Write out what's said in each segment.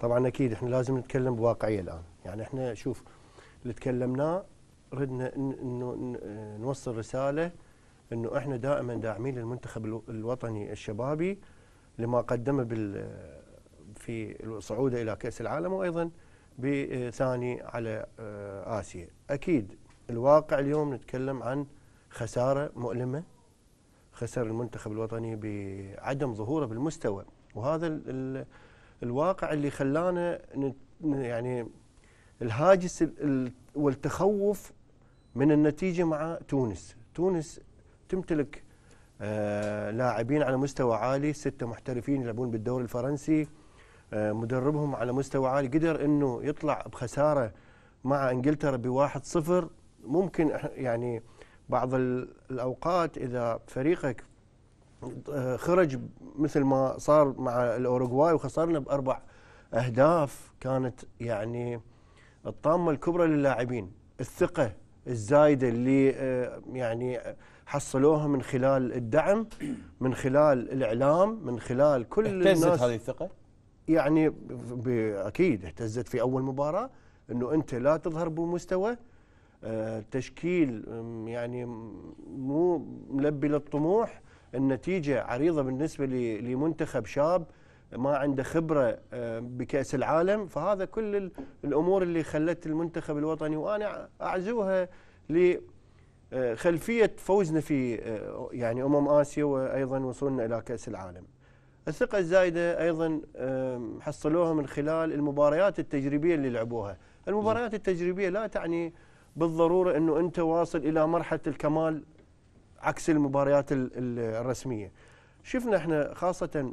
طبعا اكيد احنا لازم نتكلم بواقعيه الان يعني احنا شوف اللي تكلمناه ردنا انه نوصل رساله انه احنا دائما داعمين للمنتخب الوطني الشبابي لما قدمه بال في صعوده الى كاس العالم وايضا بثاني على آه، اسيا اكيد الواقع اليوم نتكلم عن خساره مؤلمه خسر المنتخب الوطني بعدم ظهوره بالمستوى وهذا الواقع اللي خلانا يعني الهاجس والتخوف من النتيجه مع تونس، تونس تمتلك آه، لاعبين على مستوى عالي، سته محترفين يلعبون بالدوري الفرنسي، آه، مدربهم على مستوى عالي، قدر انه يطلع بخساره مع انجلترا بواحد صفر، ممكن يعني بعض الاوقات اذا فريقك خرج مثل ما صار مع الاوروغواي وخسرنا باربع اهداف كانت يعني الطامه الكبرى للاعبين الثقه الزايده اللي آه، يعني حصلوها من خلال الدعم من خلال الاعلام من خلال كل الناس اهتزت هذه الثقه يعني اكيد اهتزت في اول مباراه انه انت لا تظهر بمستوى آه، تشكيل يعني مو ملبي للطموح النتيجه عريضه بالنسبه لمنتخب شاب ما عنده خبره آه، بكاس العالم فهذا كل الامور اللي خلت المنتخب الوطني وانا اعزوها لخلفيه آه، فوزنا في آه، يعني امم اسيا وايضا وصولنا الى كاس العالم. الثقه الزايده ايضا حصلوها من خلال المباريات التجريبيه اللي لعبوها، المباريات التجريبيه لا تعني بالضروره انه انت واصل الى مرحله الكمال عكس المباريات الرسميه شفنا احنا خاصه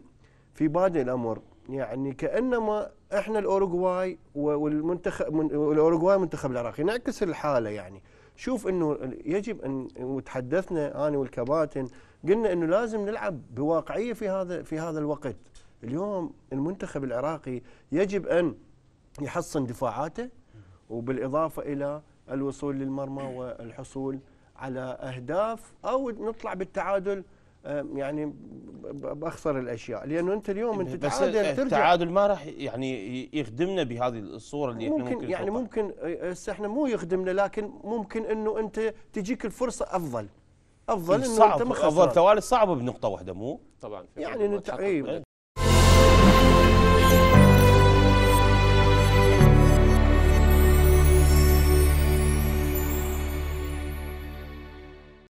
في بادئ الامر يعني كانما احنا الاوروغواي والمنتخب الاوروغواي والمنتخب العراقي نعكس الحاله يعني شوف انه يجب ان وتحدثنا انا والكباتن قلنا انه لازم نلعب بواقعيه في هذا في هذا الوقت اليوم المنتخب العراقي يجب ان يحصن دفاعاته وبالاضافه الى الوصول للمرمى والحصول على اهداف او نطلع بالتعادل يعني باخسر الاشياء لانه انت اليوم انت إيه، بس تعادل إيه، ترجع التعادل ما راح يعني يخدمنا بهذه الصوره اللي ممكن احنا ممكن يعني ممكن هسه إيه، احنا مو يخدمنا لكن ممكن انه انت تجيك الفرصه افضل افضل انه انت مخسر افضل توالي صعبه بنقطه واحده مو طبعا يعني نتعيب